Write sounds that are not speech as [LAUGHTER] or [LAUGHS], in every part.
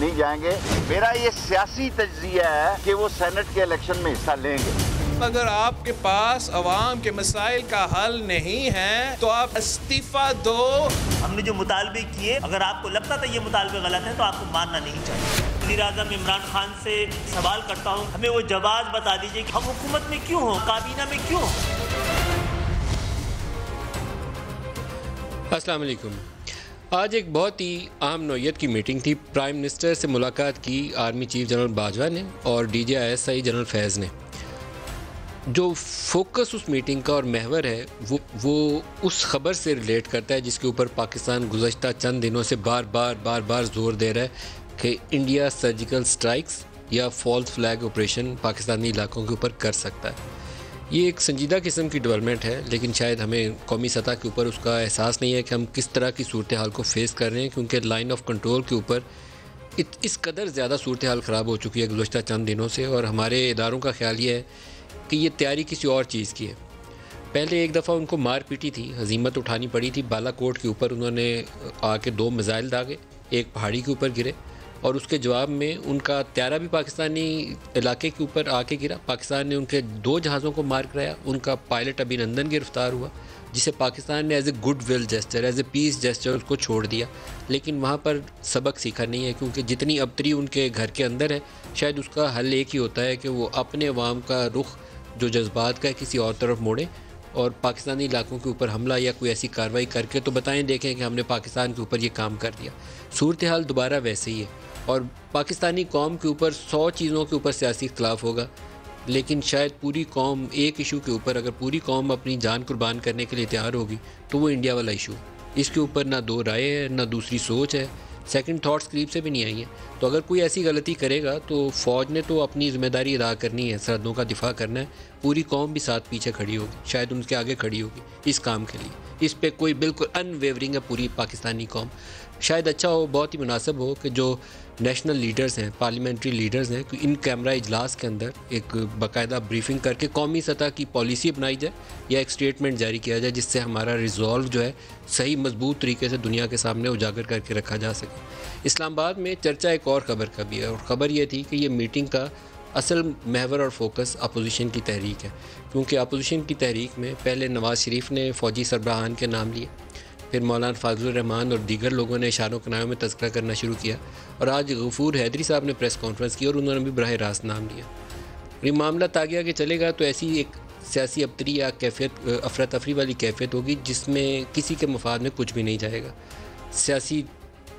नहीं जाएंगे मेरा ये सियासी तजिया है कि वो सेनेट के इलेक्शन में हिस्सा लेंगे अगर आपके पास अवाम के मसाइल का हल नहीं है तो आप इस्तीफा दो हमने जो मुतालबे किए अगर आपको लगता था ये मुतालबे गलत है तो आपको मानना नहीं चाहिए वजीर अजम इमरान खान से सवाल करता हूँ हमें वो जवाब बता दीजिए कि हम हुकूमत में क्यों हों काबीना में क्यों हों असलकुम आज एक बहुत ही आम नोयत की मीटिंग थी प्राइम मिनिस्टर से मुलाकात की आर्मी चीफ जनरल बाजवा ने और D G I S I general Faiz ने जो फोकस उस मीटिंग का और महवर है वो वो उस खबर से रिलेट करता है जिसके ऊपर पाकिस्तान गुजशत चंद दिनों से बार बार बार बार जोर दे रहा है कि इंडिया सर्जिकल स्ट्राइक्स या फॉल्स फ्लैग ऑपरेशन पाकिस्तानी इलाकों के ऊपर कर सकता है ये एक संजीदा किस्म की डेवलपमेंट है लेकिन शायद हमें कौमी सतह के ऊपर उसका एहसास नहीं है कि हम किस तरह की सूरत हाल को फेस कर रहे हैं क्योंकि लाइन ऑफ कंट्रोल के ऊपर इस कदर ज़्यादा सूरत हाल ख़राब हो चुकी है गुजशत चंद दिनों से और हमारे इदारों का ख्याल ये है कि ये तैयारी किसी और चीज़ की है पहले एक दफ़ा उनको मार पीटी थी हजीमत उठानी पड़ी थी बालाकोट के ऊपर उन्होंने आके दो मिज़ाइल दागे एक पहाड़ी के ऊपर गिरे और उसके जवाब में उनका त्यारा भी पाकिस्तानी इलाके के ऊपर आके गिरा पाकिस्तान ने उनके दो जहाज़ों को मार कराया उनका पायलट अभिनंदन गिरफ्तार हुआ जिसे पाकिस्तान ने as a goodwill gesture as a peace gesture उसको छोड़ दिया लेकिन वहाँ पर सबक सीखा नहीं है क्योंकि जितनी अबतरी उनके घर के अंदर है शायद उसका हल एक ही होता है कि वो अपने अवाम का रुख जो जज्बात का है किसी और तरफ मोड़े और पाकिस्तानी इलाकों के ऊपर हमला या कोई ऐसी कार्रवाई करके तो बताएं देखें कि हमने पाकिस्तान के ऊपर ये काम कर दिया सूरत हाल दोबारा वैसे ही है और पाकिस्तानी कौम के ऊपर सौ चीज़ों के ऊपर सियासी इख्तलाफ होगा लेकिन शायद पूरी कौम एक इशू के ऊपर अगर पूरी कौम अपनी जान कुर्बान करने के लिए तैयार होगी तो वो इंडिया वाला इशू इसके ऊपर ना दो राय है ना दूसरी सोच है सेकंड थॉट्स करीब से भी नहीं आई हैं तो अगर कोई ऐसी गलती करेगा तो फ़ौज ने तो अपनी जिम्मेदारी अदा करनी है सरहदों का दिफा करना है पूरी कौम भी साथ पीछे खड़ी होगी शायद उनके आगे खड़ी होगी इस काम के लिए इस पर कोई बिल्कुल अनवेवरिंग है पूरी पाकिस्तानी कौम शायद अच्छा हो बहुत ही मुनासिब हो कि जो नेशनल लीडर्स हैं पार्लियामेंट्री लीडर्स हैं इन कैमरा इजलास के अंदर एक बाकायदा ब्रीफिंग करके कौमी सतह की पॉलिसी अपनाई जाए या एक स्टेटमेंट जारी किया जाए जिससे हमारा रिजॉल्व जो है सही मजबूत तरीके से दुनिया के सामने उजागर करके रखा जा सके इस्लामाबाद में चर्चा एक और खबर का भी है और ख़बर यह थी कि ये मीटिंग का असल महवर और फोकस अपोजिशन की तहरीक है क्योंकि अपोजिशन की तहरीक में पहले नवाज़ शरीफ ने फ़ौजी सरबराहान के नाम लिए फिर मौलाना फाजलरहमान और दीगर लोगों ने इशारों कनायों में तस्करा करना शुरू किया और आज गफूर हैदरी साहब ने प्रेस कॉन्फ्रेंस की और उन्होंने भी बरह रास्त नाम लिया ये मामला ताकि आगे चलेगा तो ऐसी एक सियासी अबतरी या कैफियत अफरा तफरी वाली कैफियत होगी जिसमें किसी के मफाद में कुछ भी नहीं जाएगा सियासी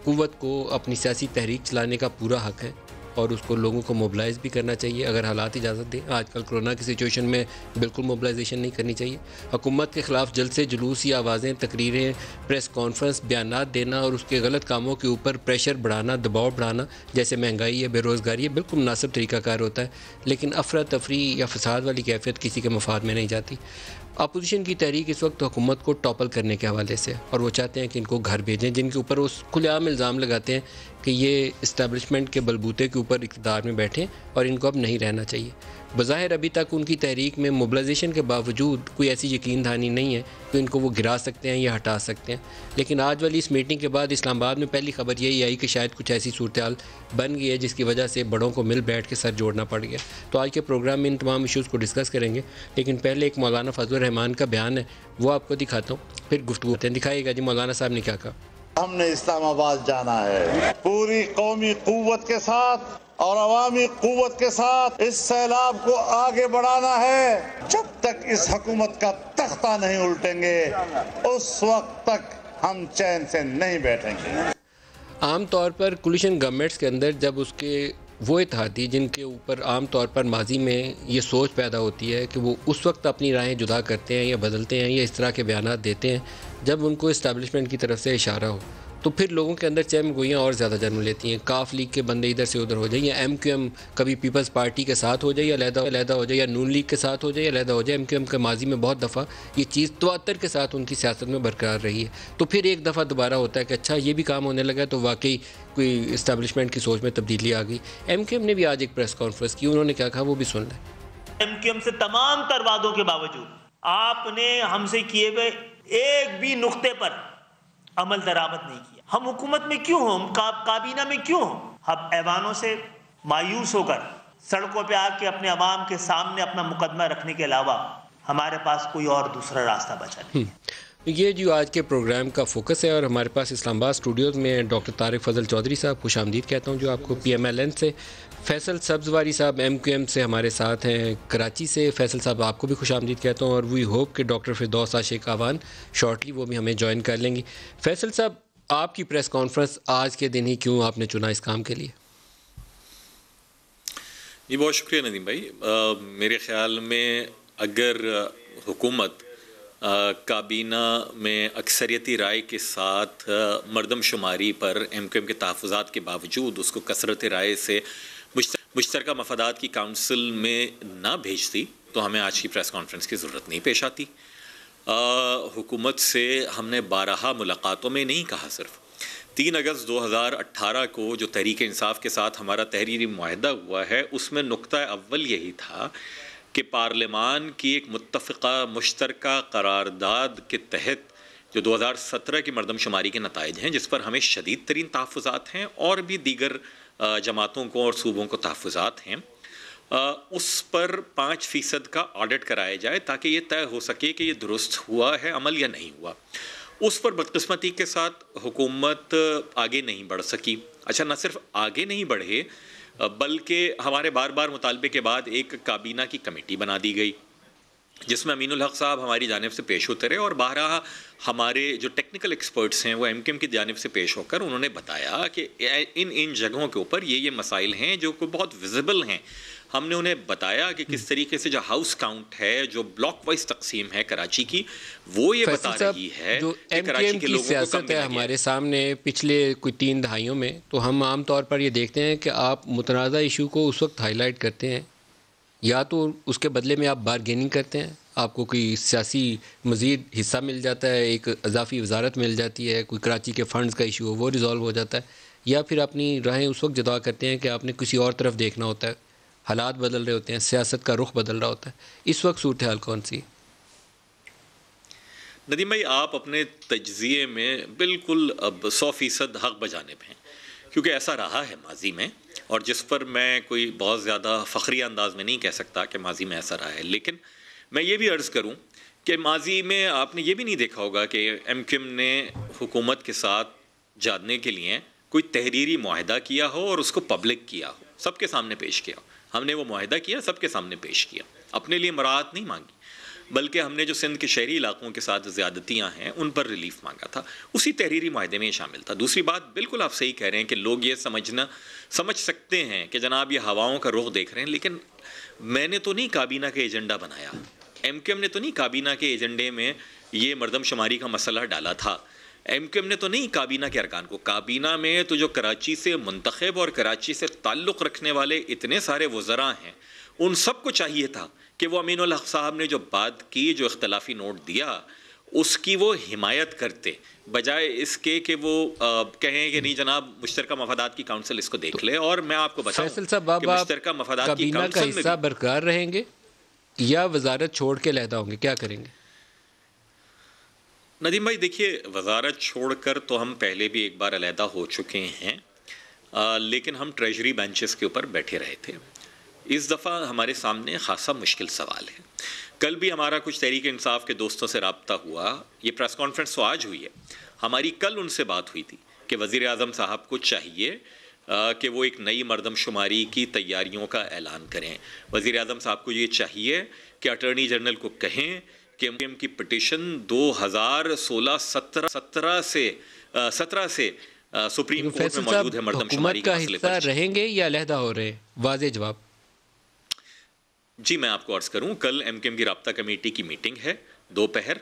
क़वत को अपनी सियासी तहरीक चलाने का पूरा हक है और उसको लोगों को मोबलाइज़ भी करना चाहिए अगर हालात इजाज़त दें आजकल कोरोना की सिचुएशन में बिल्कुल मोबलाइजेशन नहीं करनी चाहिए हुकूमत के ख़िलाफ़ जल्द से जुलूस या आवाज़ें तकरीरें प्रेस कॉन्फ्रेंस बयान देना और उसके गलत कामों के ऊपर प्रेशर बढ़ाना दबाव बढ़ाना जैसे महंगाई है बेरोज़गारी है बिल्कुल मुनासिब तरीक़ाकार होता है लेकिन अफरा तफरी या फसाद वाली कैफियत किसी के मफाद में नहीं जाती अपोजिशन की तहरीक इस वक्त हुकूमत को टॉपल करने के हवाले से और वो चाहते हैं कि इनको घर भेजें जिनके ऊपर वो खुलेआम इल्ज़ाम लगाते हैं कि ये इस्टेबलिशमेंट के बलबूते के ऊपर इकतदार में बैठें और इनको अब नहीं रहना चाहिए बज़ाहिर अभी तक उनकी तहरीक में मोबलाइजेशन के बावजूद कोई ऐसी यकीन दहानी नहीं है कि इनको वो गिरा सकते हैं या हटा सकते हैं लेकिन आज वाली इस मीटिंग के बाद इस्लामाबाद में पहली खबर यही आई कि शायद कुछ ऐसी सूरत बन गई है जिसकी वजह से बड़ों को मिल बैठ के सर जोड़ना पड़ गया तो आज के प्रोग्राम में इन तमाम इशूज़ को डिस्कस करेंगे लेकिन पहले एक मौलाना फजल रहमान का बयान है वो आपको दिखाता हूँ फिर गुफ्तु होते हैं दिखाईगा जी मौलाना साहब ने क्या कहा हमने इस्लामाबाद जाना है पूरी कौमी क़वत के साथ और अवामी कुत के साथ इस सैलाब को आगे बढ़ाना है जब तक इस हकूमत का तख्ता नहीं उल्टेंगे उस वक्त तक हम चैन से नहीं बैठेंगे आमतौर पर कुलशन गवर्नमेंट्स के अंदर जब उसके वो इतिहादी जिनके ऊपर आम तौर पर माजी में ये सोच पैदा होती है कि वो उस वक्त अपनी राय जुदा करते हैं या बदलते हैं या इस तरह के बयान देते हैं जब उनको इस्टेबलिशमेंट की तरफ से इशारा हो तो फिर लोगों के अंदर चैम गोइयाँ और ज़्यादा जन्म लेती हैं काफ लीग के बंदे इधर से उधर हो जाए या एम क्यू एम कभी पीपल्स पार्टी के साथ हो जाए या लहदा लहदा हो जाए या नून लीग के साथ हो जाए या लहदा हो जाए एम क्यू एम के माजी में बहुत दफ़ा ये चीज़ तवातर के साथ उनकी सियासत में बरकरार रही है तो फिर एक दफ़ा दोबारा होता है कि अच्छा ये भी काम होने लगा तो वाकई कोई इस्टेबलिशमेंट की सोच में तब्दीली आ गई एम क्यू एम ने भी आज एक प्रेस कॉन्फ्रेंस की उन्होंने क्या कहा वो भी सुन लें एम क्यू एम से तमाम तरवादों के बावजूद आपने हमसे किए हुए एक भी नुकते पर अमल दरामद नहीं किया हम हुकूमत में क्यों हों हम का, काबीना में क्यों हों हम ऐवानों से मायूस होकर सड़कों पर आके अपने आवाम के सामने अपना मुकदमा रखने के अलावा हमारे पास कोई और दूसरा रास्ता बचा नहीं हम्म। ये जो आज के प्रोग्राम का फोकस है और हमारे पास इस्लामाबाद स्टूडियोज़ में डॉक्टर तारिक फजल चौधरी साहब खुश आमदीद कहता हूँ जो आपको पीएमएलएन से फैसल सब्ज़वारी साहब एम क्यू एम से हमारे साथ हैं कराची से फैसल साहब आपको भी खुश आमदीद कहता हूँ और वी होप कि डॉक्टर फिरदौस शेख आवान शॉर्टली वो भी हमें ज्वाइन कर लेंगी फैसल साहब आपकी प्रेस कॉन्फ्रेंस आज के दिन ही क्यों आपने चुना इस काम के लिए जी बहुत शुक्रिया नदीम भाई आ, मेरे ख्याल में अगर हुकूमत काबीना में अक्सरियती राय के साथ मरदमशुमारी पर एम क्यू एम के तहफ़ात के बावजूद उसको कसरत राय से मुश्तर मफादात की काउंसिल में ना भेजती तो हमें आज की प्रेस कॉन्फ्रेंस की ज़रूरत नहीं पेश आती हुकूमत से हमने बारह मुलाकातों में नहीं कहा सिर्फ तीन अगस्त 2018 को जो तहरीक इंसाफ के साथ हमारा तहरीरी माहा हुआ है उसमें नुकता अव्वल यही था कि पार्लियामान की एक मुतफ़ा मुश्तर करारदाद के तहत जो 2017 की मरदमशुमारी के नतज हैं जिस पर हमें शदीद तरीन तहफ़ात हैं और भी दीगर जमातों को और सूबों को तहफ़ात हैं उस पर पाँच फ़ीसद का ऑडिट कराया जाए ताकि ये तय हो सके कि ये दुरुस्त हुआ है अमल या नहीं हुआ उस पर बदकस्मती के साथ हुकूमत आगे नहीं बढ़ सकी अच्छा न सिर्फ आगे नहीं बढ़े बल्कि हमारे बार बार मुतालबे के बाद एक काबीना की कमेटी बना दी गई जिसमें अमीन हक साहब हमारी जानब से पेश होते रहे और बारह हमारे जो टेक्निकल एक्सपर्ट्स हैं वो एम के एम की जानब से पेश होकर उन्होंने बताया कि इन इन जगहों के ऊपर ये ये मसाइल हैं जो को बहुत विजिबल हैं हमने उन्हें बताया कि किस हम्म। तरीके से जो हाउस काउंट है जो ब्लॉक वाइज तकसीम है कराची की वो ये बता रही है जो एम के एम की सियासत है हमारे सामने पिछले कोई तीन दहाइयों में तो हम आमतौर पर ये देखते हैं कि आप मुतनाज़ा इशू को उस वक्त हाईलाइट करते हैं या तो उसके बदले में आप बारगेनिंग करते हैं आपको कोई सियासी मज़ीद हिस्सा मिल जाता है एक अजाफी वजारत मिल जाती है कोई कराची के फ़ंड्स का इशू हो वो रिज़ॉल्व हो जाता है या फिर अपनी राहें उस वक्त जदा करते हैं कि आपने किसी और तरफ देखना होता है हालात बदल रहे होते हैं सियासत का रुख बदल रहा होता है इस वक्त सूरत हाल कौन सी नदीम भाई आप अपने तजिए में बिल्कुल अब सौ फ़ीसद हक बजाने पर हैं क्योंकि ऐसा रहा है माजी में और जिस पर मैं कोई बहुत ज़्यादा फ़खरी अंदाज में नहीं कह सकता कि माजी में ऐसा रहा है लेकिन मैं ये भी अर्ज़ करूँ कि माजी में आपने ये भी नहीं देखा होगा कि एम क्यूम ने हुकूमत के साथ जानने के लिए कोई तहरीरी माहदा किया हो और उसको पब्लिक किया हो सबके सामने पेश किया हो हमने वो माहदा किया सबके सामने पेश किया अपने लिए मराहत नहीं मांगी बल्कि हमने जो सिंध के शहरी इलाकों के साथ ज़्यादतियाँ हैं उन पर रिलीफ मांगा था उसी तहरीरी माहे में शामिल था दूसरी बात बिल्कुल आप सही कह रहे हैं कि लोग ये समझना समझ सकते हैं कि जनाब ये हवाओं का रुख देख रहे हैं लेकिन मैंने तो नहीं काबीना का एजेंडा बनाया एम ने तो नहीं काबीना के एजेंडे में ये मरदमशुमारी का मसला डाला था एम क्यू एम ने तो नहीं काबीना के अरकान को काबीना में तो जो कराची से मंतखब और कराची से ताल्लुक़ रखने वाले इतने सारे वज़रा हैं उन सबको चाहिए था कि वो अमीन साहब ने जो बात की जो इख्तलाफी नोट दिया उसकी वो हिमायत करते बजाय इसके कि वो आ, कहें कि नहीं जनाब मुश्तर मफादात की काउंसिल इसको देख तो ले और मैं आपको बताऊं बरकरार रहेंगे या वजारत छोड़ के लहदा होंगे क्या करेंगे नदीम भाई देखिए वजारत छोड़ कर तो हम पहले भी एक बार अलहदा हो चुके हैं आ, लेकिन हम ट्रेजरी बेंचेस के ऊपर बैठे रहे थे इस दफ़ा हमारे सामने खासा मुश्किल सवाल है कल भी हमारा कुछ तहरीक इंसाफ के दोस्तों से रबता हुआ ये प्रेस कॉन्फ्रेंस तो आज हुई है हमारी कल उनसे बात हुई थी कि वज़ी अजम साहब को चाहिए कि वो एक नई मरदमशुमारी की तैयारियों का ऐलान करें वज़ी अजम साहब को ये चाहिए कि अटर्नी जनरल को कहें कि एम की पटिशन 2016 सत्रह 17 से सत्रह से सुप्रीम कोर्ट में मौजूद है मरदमशुमारी का हिस्सा रहेंगे या अलहदा हो रहे वाज जवाब जी मैं आपको अर्ज करूँ कल एम की रबता कमेटी की मीटिंग है दोपहर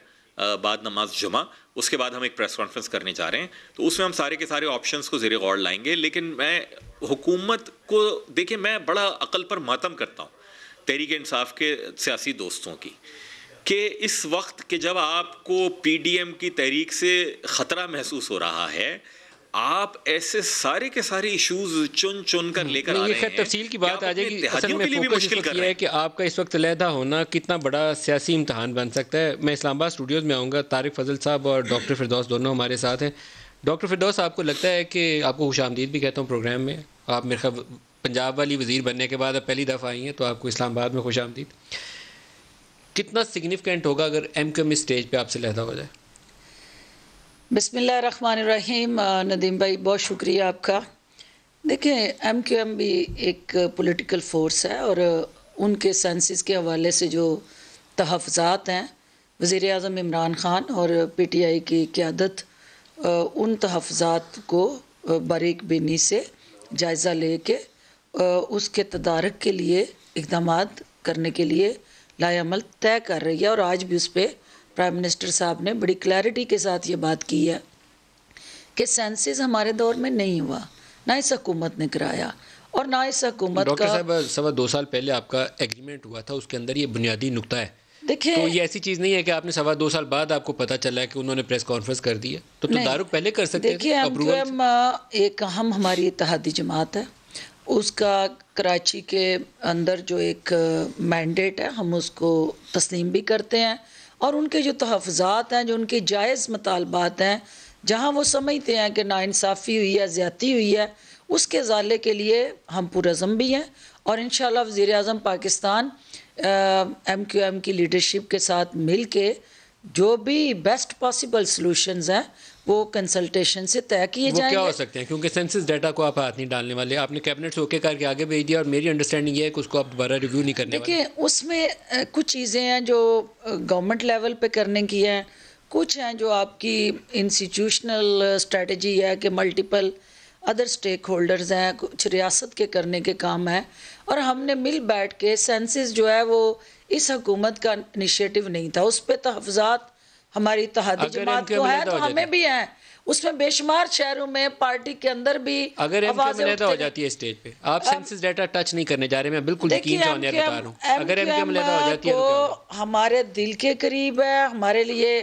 बाद नमाज जुमा उसके बाद हम एक प्रेस कॉन्फ्रेंस करने जा रहे हैं तो उसमें हम सारे के सारे ऑप्शंस को ज़ेर गौर लाएंगे लेकिन मैं हुकूमत को देखिए मैं बड़ा अकल पर मातम करता हूँ तहरीक इंसाफ के सियासी दोस्तों की कि इस वक्त के जब आपको पीडीएम की तहरीक से ख़तरा महसूस हो रहा है आप ऐसे सारे के सारे इश्यूज चुन चुन कर हम्म, लेकर आ रहे हैं तफसील की बात आ जाएगी असल में के लिए मुश्किल कर है कि आपका इस वक्त लहदा होना कितना बड़ा सियासी इम्तहान बन सकता है मैं इस्लामाबाद स्टूडियोज में आऊँगा तारिक फजल साहब और डॉक्टर फिरदौस दोनों हमारे साथ हैं डॉक्टर फिरदौस आपको लगता है कि आपको खुश आमदीद भी कहता हूँ प्रोग्राम में आप मेरे ख्याल पंजाब वाली वजीर बनने के बाद अब पहली दफ़ा आई हैं तो आपको इस्लामाबाद में खुश आमदीद कितना सिग्निफिकेंट होगा अगर एम क्यू एम स्टेज पर आपसे लहदा हो जाए बसमीम नदीम भाई बहुत शुक्रिया आपका देखें एम क्यू एम भी एक पॉलिटिकल फ़ोर्स है और उनके सेंसिस के हवाले से जो तहफ़ात हैं वज़ी अजम इमरान ख़ान और पी टी आई की क्यादत उन तहफ़ात को बारीक बीनी से जायज़ा ले के उसके तदारक के लिए इकदाम करने के लिए लाल तय कर रही है और आज भी उस पर प्राइम मिनिस्टर साहब ने बड़ी क्लैरिटी के साथ ये बात की है कि सेंसिस हमारे दौर में नहीं हुआ ना इस हकूमत ने कराया और ना इस हकूमत का सवा दो साल पहले आपका एग्रीमेंट हुआ था उसके अंदर ये बुनियादी नुकता है देखिए तो ये ऐसी चीज़ नहीं है कि आपने सवा दो साल बाद आपको पता चला है कि उन्होंने प्रेस कॉन्फ्रेंस कर दी है तो, तो दारू पहले कर सकते देखिए हम एक हम हमारी इतिहादी जमात है उसका कराची के अंदर जो एक मैंडेट है हम उसको तस्लीम भी करते हैं और उनके जो तहफ़ात हैं जो उनके जायज़ मतालबात हैं जहाँ वो समझते हैं कि नाानसाफ़ी हुई है ज़्यादी हुई है उसके जाले के लिए हम पुरज़म भी हैं और इन वज़ी अजम पाकिस्तान एम क्यू एम की लीडरशिप के साथ मिल के जो भी बेस्ट पॉसिबल सोलूशनज़ हैं वो कंसल्टेशन से तय किए जाए क्या हो सकते हैं क्योंकि सेंसिस डाटा को आप हाथ नहीं डालने वाले आपने कैबिनेट से ओके करके आगे भेज दिया और मेरी अंडरस्टैंडिंग ये है कि उसको आप दोबारा रिव्यू नहीं करने देखिए उसमें कुछ चीज़ें हैं जो गवर्नमेंट लेवल पर करने की हैं कुछ हैं जो आपकी इंस्टीट्यूशनल स्ट्रेटजी है कि मल्टीपल अदर स्टेक होल्डर्स हैं कुछ रियासत के करने के काम हैं और हमने मिल बैठ के सेंसिस जो है वो इस हकूमत का इनिशिएटिव नहीं था उस पर तहफ़ात हमारी इतिहादी जमात को तो है तो, तो हमें भी है उसमें बेशुमार शहरों में पार्टी के अंदर भी अगर तो हो जाती है स्टेज पे आप सेंसस डेटा टच नहीं करने जा रहे मैं बिल्कुल यकीन बता रहा हूँ अगर हो जाती है तो हमारे दिल के करीब है हमारे लिए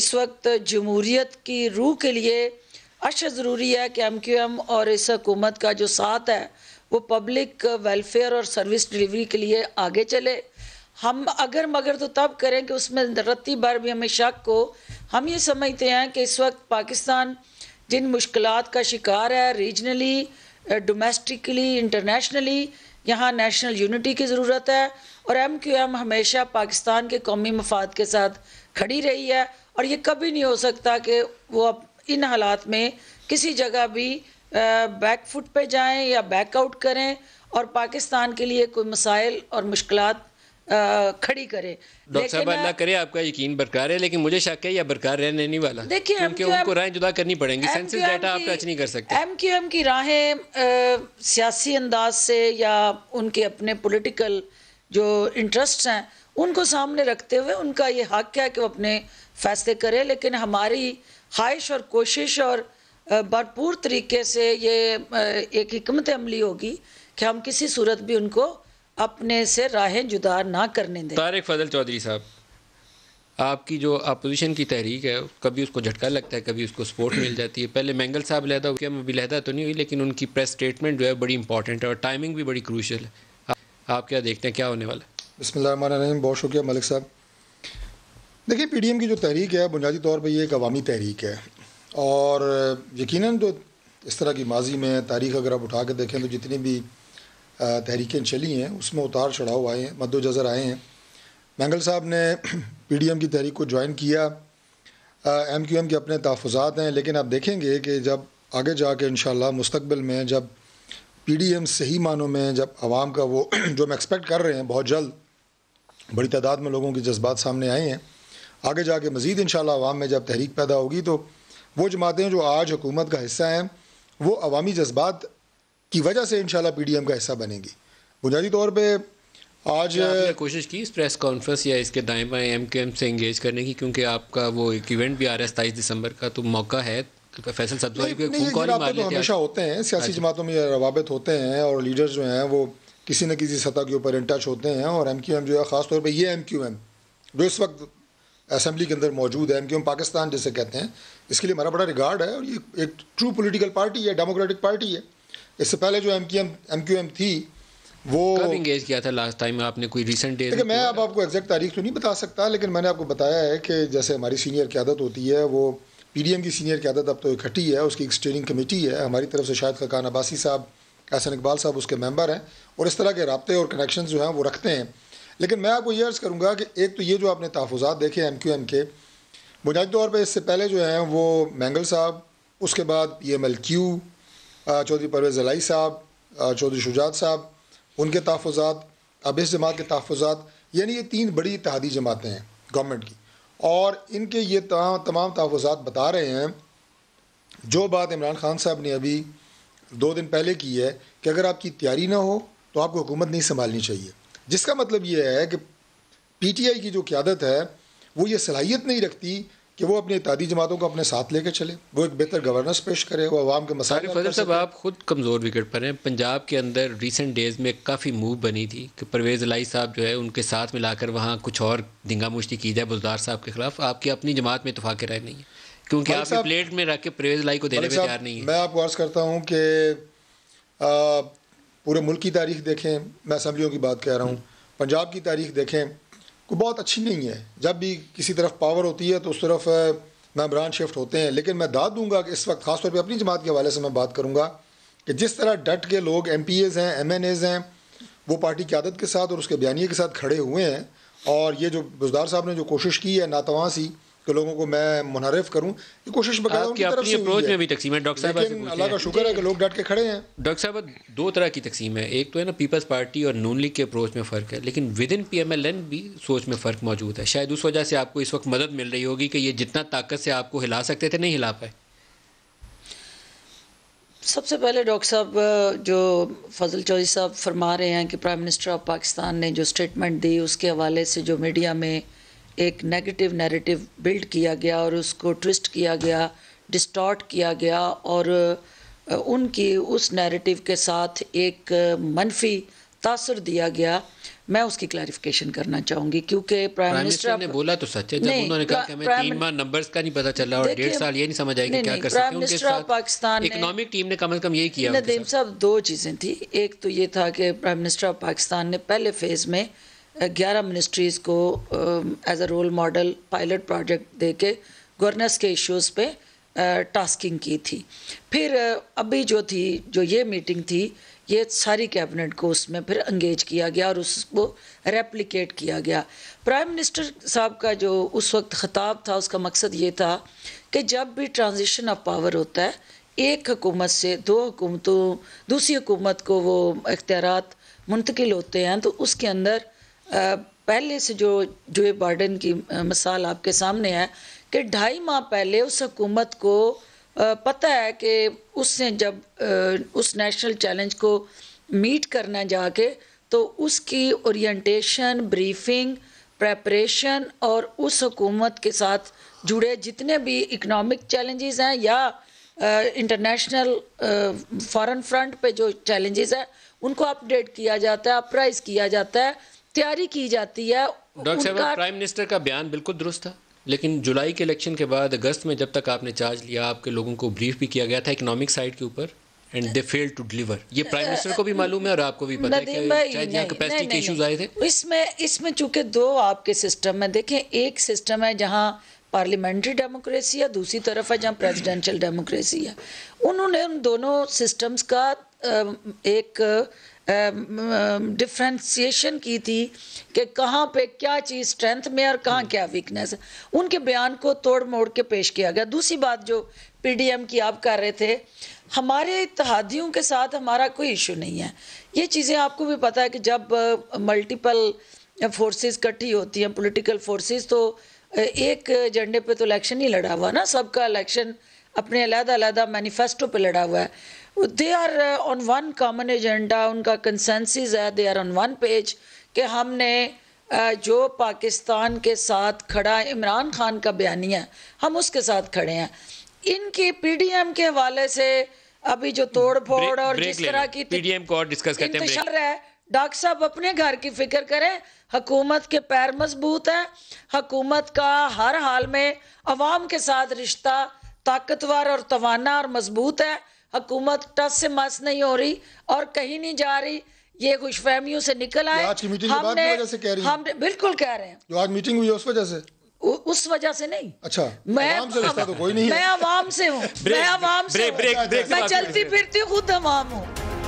इस वक्त जमहूरियत की रूह के लिए अश ज़रूरी है कि एम क्यू एम और इस हकूमत का जो साथ है वो पब्लिक वेलफेयर और सर्विस डिलीवरी के लिए आगे चले हम अगर मगर तो तब करें कि उसमें रत्ती भर भी हमें शक को हम ये समझते हैं कि इस वक्त पाकिस्तान जिन मुश्किल का शिकार है रीजनली डोमेस्टिकली इंटरनेशनली यहाँ नेशनल यूनिटी की ज़रूरत है और एम क्यू एम हमेशा पाकिस्तान के कौमी मफाद के साथ खड़ी रही है और ये कभी नहीं हो सकता कि वो अब इन हालात में किसी जगह भी बैक फुट पे जाएं या बैकआउट करें और पाकिस्तान के लिए कोई मसाइल और मुश्किलात खड़ी करे डॉक्टर साहब अल्लाह करे आपका यकीन बरकरार है लेकिन मुझे शक है या बरकरार रहने नहीं वाला देखिए क्योंकि उनको राय जुदा करनी पड़ेगी सेंसिस डाटा आप टच नहीं कर सकते एम क्यू एम की राहें सियासी अंदाज से या उनके अपने पोलिटिकल जो इंटरेस्ट हैं उनको सामने रखते हुए उनका ये हक क्या है कि वो अपने फैसले करें लेकिन हमारी ख्वाहिश और कोशिश और भरपूर तरीके से ये एक हमत अमली होगी कि हम किसी सूरत भी उनको अपने से राहें जुदा ना करने दें तारिक फजल चौधरी साहब आपकी जो अपोजिशन की तहरीक है कभी उसको झटका लगता है कभी उसको सपोर्ट मिल जाती है पहले मैंगल साहब लहदा गया अभी लहदा तो नहीं हुई लेकिन उनकी प्रेस स्टेटमेंट जो है बड़ी इंपॉर्टेंट है और टाइमिंग भी बड़ी क्रूशल है आप, क्या देखते हैं क्या होने वाला है बसमीम बहुत शुक्रिया मलिक साहब देखिए पी डी एम की जो तहरीक है बुनियादी तौर पर यह एक अवामी तहरीक है और यकीन जो तो इस तरह की माजी में तारीख अगर आप उठा के देखें तो जितनी भी तहरीकें चली हैं उसमें उतार चढ़ाव आए हैं मद्दो नज़र आए हैं मैंगल साहब ने पीडीएम [CLEARS THROAT] की तहरीक को ज्वाइन किया एम क्यू एम के अपने तहफ़ात हैं लेकिन आप देखेंगे कि जब आगे जा के इन मुस्तबिल में जब पी डी एम सही मानों में जब आवाम का वो [CLEARS THROAT] जो हम एक्सपेक्ट कर रहे हैं बहुत जल्द बड़ी तादाद में लोगों के जज्बात सामने आए हैं आगे जा के मज़ीद इन आवाम में जब तहरीक पैदा होगी तो वो जमातें जो आज हुकूमत का हिस्सा हैं वो अवामी जज्बात की वजह से इन पीडीएम का हिस्सा बनेगी बुनियादी तौर पर आज कोशिश की इस प्रेस कॉन्फ्रेंस या इसके दाएं बाएं एम क्यू एम से इंगेज करने की क्योंकि आपका वो एक इवेंट भी आ रहा है सताईस दिसंबर का तो मौका है तो फैसल तो हमेशा होते हैं सियासी अच्छा। जमातों में रवाबित होते हैं और लीडर्स जो हैं वो किसी न किसी सतह के ऊपर इन टच होते हैं और एम क्यू एम जो है ख़ास तौर पर ये एम क्यू एम जो इस वक्त असम्बली के अंदर मौजूद है एम क्यू एम पाकिस्तान जैसे कहते हैं इसके लिए हमारा बड़ा रिगार्ड है और ये एक ट्रू पोलिटिकल पार्टी है डेमोक्रेटिक पार्टी है इससे पहले जो एम क्यू एम थी वो इंगेज किया था लास्ट टाइम आपने कोई रीसेंट डेट मैं अब आपको एग्जैक्ट तारीख तो नहीं बता सकता लेकिन मैंने आपको बताया है कि जैसे हमारी सीनियर क्यादत होती है वो पीडीएम की सीनियर क्यादत अब तो इकट्ठी है उसकी एक स्टेयरिंग कमेटी है हमारी तरफ से शायद खकान अब्बासी साहब एहसन इकबाल साहब उसके मेम्बर हैं और इस तरह के रबते और कनेक्शन जो हैं वो रखते हैं लेकिन मैं आपको ये अर्ज़ करूँगा कि एक तो ये जो आपने तहफ़ात देखे एम क्यू एम के बुनियादी तौर पर इससे पहले जो हैं वो मैंगल साहब उसके बाद P M L Q Chaudhry Pervaiz Elahi sahab Chaudhry Shujaat साहब उनके तहफ़ात अब इस जमात के तहफ़ात यानी ये तीन बड़ी इतिहादी जमातें हैं गवर्नमेंट की और इनके ये तमाम तमाम तहफ़ात बता रहे हैं जो बात इमरान खान साहब ने अभी दो दिन पहले की है कि अगर आपकी तैयारी ना हो तो आपको हुकूमत नहीं संभालनी चाहिए जिसका मतलब ये है कि पी टी आई की जो क्यादत है वो ये सलाहियत नहीं रखती कि वो अपनी इतिहादी जमातों को अपने साथ लेकर चले वो एक बेहतर गवर्नेंस पेश करे वो आवाम के मसाले फजल साहब आप खुद कमज़ोर विकेट पर हैं पंजाब के अंदर रिसेंट डेज़ में काफ़ी मूव बनी थी कि परवेज़ अलाई साहब जो है उनके साथ मिलाकर वहाँ कुछ और दिंगा मुश्ती की जाए बुजदार साहब के खिलाफ आपकी अपनी जमात में इतफाक़ राय नहीं है क्योंकि आप प्लेट में रख के परवेज़ लाई को देने में तैयार नहीं है मैं आपको अर्ज़ करता हूँ कि पूरे मुल्क की तारीख देखें मैं असम्बलियों की बात कह रहा हूँ पंजाब की तारीख देखें को बहुत अच्छी नहीं है जब भी किसी तरफ पावर होती है तो उस तरफ मैंबरान शिफ्ट होते हैं लेकिन मैं दाद दूंगा कि इस वक्त खासतौर पर अपनी जमात के हवाले से मैं बात करूँगा कि जिस तरह डट के लोग एम पी एज़ हैं एम एन एज़ हैं वो पार्टी की आदत के साथ और उसके बयानी के साथ खड़े हुए हैं और ये जो बुजदार साहब ने जो कोशिश की है नातवा सी कि लोगों को मैं मुनरफ करूँ ये कोशिश अप्रोच में भी तकसीम है डॉक्टर साहब अल्लाह का शुक्र है कि लोग डट के खड़े हैं डॉक्टर साहब दो तरह की तकसीम है एक तो है ना पीपल्स पार्टी और नून लीग के अप्रोच में फ़र्क है लेकिन within P M L N भी सोच में फ़र्क मौजूद है शायद उस वजह से आपको इस वक्त मदद मिल रही होगी कि ये जितना ताकत से आपको हिला सकते थे नहीं हिला पाए सबसे पहले डॉक्टर साहब जो फजल चौधरी साहब फरमा रहे हैं कि प्राइम मिनिस्टर ऑफ पाकिस्तान ने जो स्टेटमेंट दी उसके हवाले से जो मीडिया में एक नेगेटिव नैरेटिव बिल्ड किया गया और उसको ट्विस्ट किया गया डिस्टॉर्ट किया गया और उनकी उस नैरेटिव के साथ एक मनफी तासर दिया गया मैं उसकी क्लैरिफिकेशन करना चाहूंगी क्योंकि प्राइम मिनिस्टर ने बोला तो सच है जब उन्होंने कहा कि हमें तीन माह नंबर्स का नहीं पता चल रहा और डेढ़ साल ये नहीं समझ आएगी क्या कर सकते हैं उनके साथ पाकिस्तान इकोनॉमिक टीम ने कम से कम यही किया नदीम साहब दो चीज़ें थी एक तो ये था कि प्राइम मिनिस्टर ऑफ पाकिस्तान ने पहले फेज़ में ग्यारह मिनिस्ट्रीज़ को as a role model pilot project दे के गवर्नेंस के इश्यूज़ पे टास्किंग uh, की थी फिर uh, अभी जो थी जो ये मीटिंग थी ये सारी कैबिनेट को उसमें फिर अंगेज किया गया और उसको रेप्लिकेट किया गया प्राइम मिनिस्टर साहब का जो उस वक्त ख़ताब था उसका मकसद ये था कि जब भी ट्रांजिशन ऑफ पावर होता है एक हुकूमत से दो हुकूमतों दूसरी हुकूमत को वो इख्तियार मुंतकिल होते हैं तो उसके अंदर पहले से जो जो बार्डन की मिसाल आपके सामने है कि ढाई माह पहले उस हकूमत को पता है कि उसने जब उस नेशनल चैलेंज को मीट करना जाके तो उसकी ओरिएंटेशन ब्रीफिंग प्रेपरेशन और उस हकूमत के साथ जुड़े जितने भी इकनॉमिक चैलेंजेस हैं या इंटरनेशनल फ़ॉरेन फ्रंट पे जो चैलेंजेस हैं उनको अपडेट किया जाता है अपराइज किया जाता है तैयारी की जाती है डॉक्टर साहब प्राइम मिनिस्टर का बयान बिल्कुल दुरुस्त था लेकिन जुलाई के इलेक्शन के बाद अगस्त में जब तक आपने चार्ज लिया आपके लोगों को ब्रीफ भी किया गया था इकोनॉमिक साइड के ऊपर and they fail to deliver ये प्राइम मिनिस्टर को भी मालूम है और आपको भी पता है कैपेसिटी के इश्यूज आए थे इसमें इसमें चूंकि दो आपके सिस्टम है देखें एक सिस्टम है जहाँ पार्लियामेंट्री डेमोक्रेसी है दूसरी तरफ है जहाँ प्रेसिडेंशियल डेमोक्रेसी है उन्होंने उन दोनों सिस्टम्स का एक डिफ्रेंसीशन की थी कि कहाँ पे क्या चीज़ स्ट्रेंथ में और कहाँ क्या वीकनेस है उनके बयान को तोड़ मोड़ के पेश किया गया दूसरी बात जो पीडीएम की आप कर रहे थे हमारे इतिहादियों के साथ हमारा कोई इशू नहीं है ये चीज़ें आपको भी पता है कि जब मल्टीपल फोर्सेस इकट्ठी होती हैं पॉलिटिकल फोर्सेस तो एक एजेंडे पे तो इलेक्शन ही लड़ा हुआ ना सबका इलेक्शन अपने अलहदा अलहदा मैनिफेस्टो पे लड़ा हुआ है they are on one common agenda उनका कंसेंसिस है they are on one page कि हमने uh, जो पाकिस्तान के साथ खड़ा इमरान खान का बयानिया हम उसके साथ खड़े हैं इनकी पीडीएम के हवाले से अभी जो तोड़ फोड़ और जिस तरह की पीडीएम को और डिस्कस करते हैं डॉक्टर साहब अपने घर की फिक्र करें हकूमत के पैर मजबूत है हकूमत का हर हाल में अवाम के साथ रिश्ता ताकतवर और तोाना और मजबूत है हुकूमत टस से मस नहीं हो रही और कहीं नहीं जा रही ये खुश फहमियों से निकल आए आज की मीटिंग के बाद वजह से कह रही हम बिल्कुल कह रहे हैं जो आज मीटिंग हुई उस वजह से उस वजह से नहीं अच्छा मैं से रिश्ता तो कोई नहीं मैं आवाम से हूँ [LAUGHS] मैं आवाम से मैं चलती फिरती हूँ खुद आवाम हूँ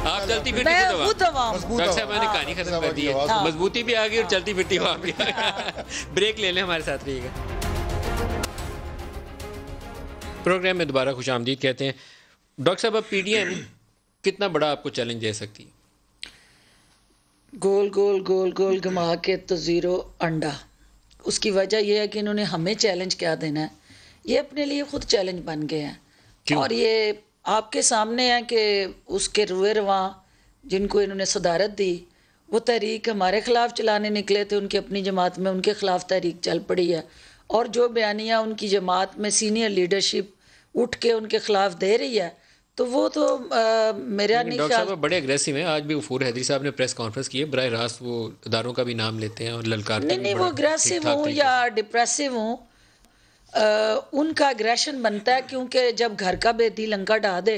आप चलती फिरती मैं खुद मैंने कहानी खत्म कर दी है मजबूती भी आ गई और चलती फिरती हुआ [LAUGHS] ब्रेक ले लें हमारे साथ रहिएगा प्रोग्राम में दोबारा खुश आमदीद कहते हैं डॉक्टर साहब अब पीडीएम कितना बड़ा आपको चैलेंज दे सकती है गोल गोल गोल गोल घुमा के तो ज़ीरो अंडा उसकी वजह यह है कि इन्होंने हमें चैलेंज क्या देना है ये अपने लिए खुद चैलेंज बन गए हैं और ये आपके सामने है कि उसके रुए रवा जिनको इन्होंने सदारत दी वो तहरीक हमारे ख़िलाफ़ चलाने निकले थे उनकी अपनी जमात में उनके ख़िलाफ़ तहरीक चल पड़ी है और जो बयानियाँ उनकी जमात में सीनियर लीडरशिप उठ के उनके ख़िलाफ़ दे रही है तो वो तो मेरा नहीं डॉक्टर साहब बड़े अग्रेसिव हैं आज भी फूर हैदरी साहब ने प्रेस कॉन्फ्रेंस की है बर रास्त वो इदारों का भी नाम लेते हैं और ललकार नहीं नहीं वो अग्रेसिव हूँ या डिप्रेसिव हूँ उनका अग्रेशन बनता है क्योंकि जब घर का बेदी लंका ढा दे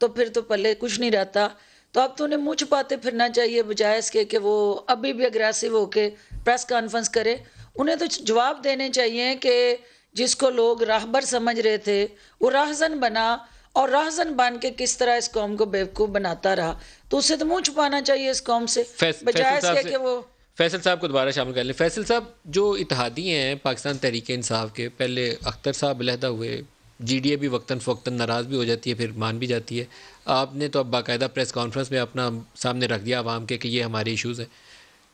तो फिर तो पहले कुछ नहीं रहता तो अब तो उन्हें मुँह छुपाते फिरना चाहिए बजाय इसके कि वो अभी भी अग्रेसिव होके प्रेस कॉन्फ्रेंस करे उन्हें तो जवाब देने चाहिए कि जिसको लोग राहबर समझ रहे थे वो राहजन बना और राहजन बन के किस तरह इस कौम को बेवकूफ़ बनाता रहा तो उससे तो मुंह छुपाना चाहिए इस कौम से बजाय वो फैसल साहब को दोबारा शामिल कर लें फैसल साहब जो इतिहादी हैं पाकिस्तान तहरीक इंसाफ के पहले अख्तर साहब अलहदा हुए जी डी ए भी वक्ता फ़वता नाराज़ भी हो जाती है फिर मान भी जाती है आपने तो अब बाकायदा प्रेस कॉन्फ्रेंस में अपना सामने रख दिया आवाम के कि ये हमारे इशूज़ हैं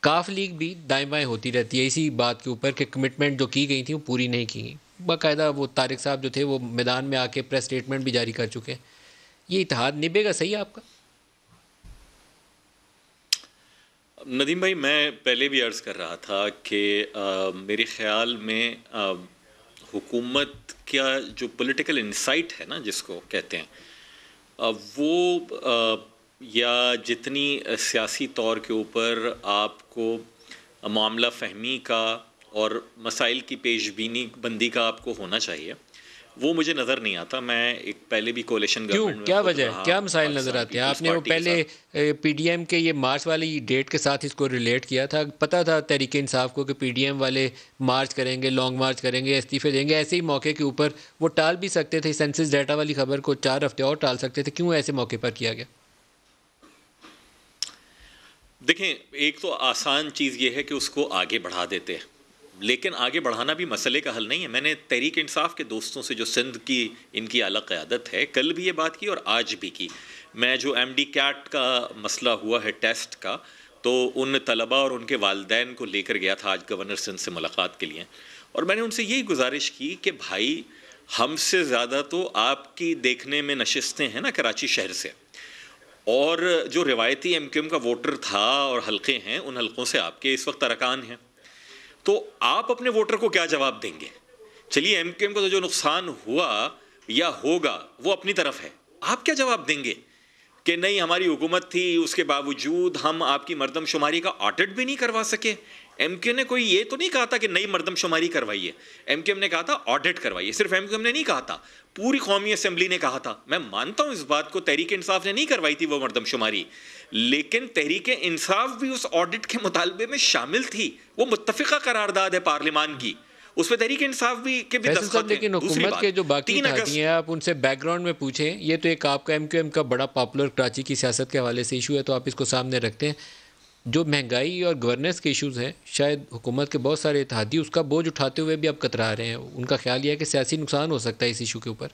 काफ लीग भी दाएँ बाएँ होती रहती है इसी बात के ऊपर कि कमिटमेंट जो की गई थी वो पूरी नहीं की गई बाकायदा वो तारिक साहब जो थे वो मैदान में आके प्रेस स्टेटमेंट भी जारी कर चुके हैं ये इतिहाद निभेगा सही आपका नदीम भाई मैं पहले भी अर्ज़ कर रहा था कि मेरे ख्याल में हुकूमत का जो पॉलिटिकल इंसाइट है ना जिसको कहते हैं आ, वो आ, या जितनी सियासी तौर के ऊपर आपको मामला फहमी का और मसाइल की पेश बंदी का आपको होना चाहिए वो मुझे नज़र नहीं आता मैं एक पहले भी कोलेशन क्यों क्या वजह है क्या मसाइल नज़र आते हैं आपने वो पहले पीडीएम के ये मार्च वाली डेट के साथ इसको रिलेट किया था पता था तहरीक इंसाफ को कि पीडीएम वाले मार्च करेंगे लॉन्ग मार्च करेंगे इस्तीफे देंगे ऐसे ही मौके के ऊपर वो टाल भी सकते थे सेंसिस डाटा वाली खबर को चार हफ्ते और टाल सकते थे क्यों ऐसे मौके पर किया गया देखें एक तो आसान चीज़ ये है कि उसको आगे बढ़ा देते हैं लेकिन आगे बढ़ाना भी मसले का हल नहीं है मैंने तहरीक इंसाफ के दोस्तों से जो सिंध की इनकी अलग क़्यादत है कल भी ये बात की और आज भी की मैं जो एम डी कैट का मसला हुआ है टेस्ट का तो उन तलबा और उनके वालदेन को लेकर गया था आज गवर्नर सिंध से मुलाकात के लिए और मैंने उनसे यही गुजारिश की कि भाई हमसे ज़्यादा तो आपकी देखने में नशस्तें हैं ना कराची शहर से और जो रिवायती एम का वोटर था और हल्के हैं उन हल्कों से आपके इस वक्त अरकान हैं तो आप अपने वोटर को क्या जवाब देंगे चलिए एमकेएम को तो जो नुकसान हुआ या होगा वो अपनी तरफ है आप क्या जवाब देंगे कि नहीं हमारी हुकूमत थी उसके बावजूद हम आपकी मरदमशुमारी का ऑडिट भी नहीं करवा सके एम क्यू ने कोई ये तो नहीं कहा था कि नई मरदमशुमारी करवाइए एम क्यू एम ने कहा था ऑडिट करवाइए सिर्फ एम क्यू एम ने नहीं कहा था पूरी कौमी असम्बली ने कहा था मैं मानता हूँ इस बात को तहरीक इंसाफ ने नहीं करवाई थी वो मरदमशुमारी लेकिन तहरीक इंसाफ भी उस ऑडिट के मुतालबे में शामिल थी वो मुतफ़ा करारदाद है पार्लिमान की उस पर तहरीक इंसाफ भी के भी दस्तखत लेकिन हुकूमत के जो बाकी हैं आप उनसे बैकग्राउंड में पूछें ये तो एक आपका एम क्यू एम का बड़ा पॉपुलर कराची की सियासत के हवाले से इशू है तो आप इसको सामने रखते हैं जो महंगाई और गवर्नेंस के इशूज़ हैं शायद हुकूमत के बहुत सारे इतिहादी उसका बोझ उठाते हुए भी अब कतरा रहे हैं उनका ख्याल यह है कि सियासी नुकसान हो सकता है इस इशू के ऊपर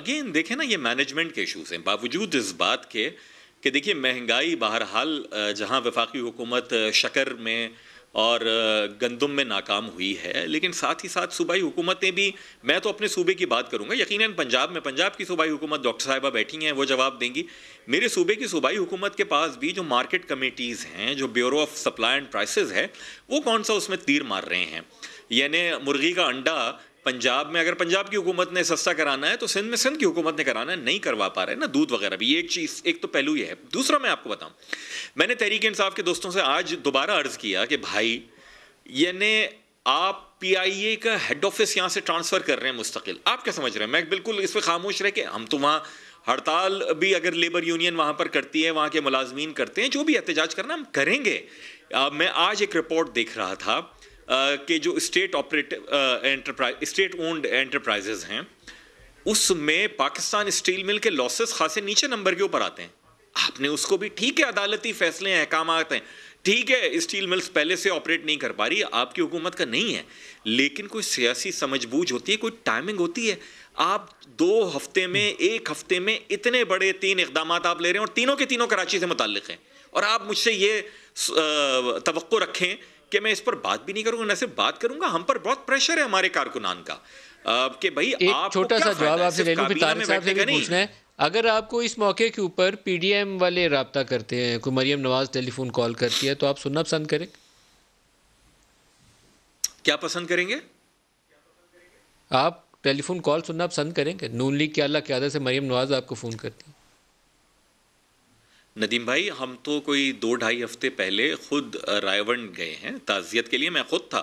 अगेन देखें ना ये मैनेजमेंट के इशूज़ हैं बावजूद इस बात के कि देखिए महंगाई बहरहाल जहां वफाकी हुकूमत शकर में और गंदम में नाकाम हुई है लेकिन साथ ही साथ सूबाई हुकूमतें भी मैं तो अपने सूबे की बात करूंगा यकीन पंजाब में पंजाब की सूबाई हुकूमत डॉक्टर साहिबा बैठी हैं वो जवाब देंगी मेरे सूबे की सूबाई हुकूमत के पास भी जो मार्केट कमेटीज़ हैं जो bureau of supply and prices है वो कौन सा उसमें तीर मार रहे हैं यानी मुर्गी का अंडा पंजाब में अगर पंजाब की हुकूमत ने सस्ता कराना है तो सिंध में सिंध की हुकूमत ने कराना है नहीं करवा पा रहे ना दूध वगैरह भी ये एक चीज़ एक तो पहलू ये है दूसरा मैं आपको बताऊं मैंने तहरीक इंसाफ के दोस्तों से आज दोबारा अर्ज़ किया कि भाई यानी आप ए का हेड ऑफिस यहाँ से ट्रांसफ़र कर रहे हैं मुस्तकिल आप क्या समझ रहे हैं मैं बिल्कुल इस पर खामोश रह के हम तो वहाँ हड़ताल भी अगर लेबर यूनियन वहाँ पर करती है वहाँ के मुलाजमीन करते हैं जो भी एहतजाज करना हम करेंगे मैं आज एक रिपोर्ट देख रहा था के जो state operative enterprise state owned enterprises हैं उसमें पाकिस्तान स्टील मिल के लॉसेस खासे नीचे नंबर के ऊपर आते हैं आपने उसको भी ठीक है अदालती फैसले हैं काम आते हैं ठीक है स्टील मिल्स पहले से ऑपरेट नहीं कर पा रही आपकी हुकूमत का नहीं है लेकिन कोई सियासी समझबूझ होती है कोई टाइमिंग होती है आप दो हफ्ते में एक हफ्ते में इतने बड़े तीन इकदाम आप ले रहे हैं और तीनों के तीनों कराची से मुतल हैं और आप मुझसे ये तो रखें कि मैं इस पर बात भी नहीं करूंगा ना सिर्फ बात करूंगा हम पर बहुत प्रेशर है हमारे कारकुनान का कि भाई एक आप छोटा सा जवाब आपसे ले लूं अगर आपको इस मौके के ऊपर पीडीएम वाले रबता करते हैं कोई मरियम नवाज टेलीफोन कॉल करती है तो आप सुनना पसंद करें क्या पसंद करेंगे आप टेलीफोन कॉल सुनना पसंद करेंगे नून लीग के अल्लाह क्यादा से मरियम नवाज आपको फ़ोन करती है नदीम भाई हम तो कोई दो ढाई हफ्ते पहले खुद रायवंड गए हैं ताज़ियत के लिए मैं खुद था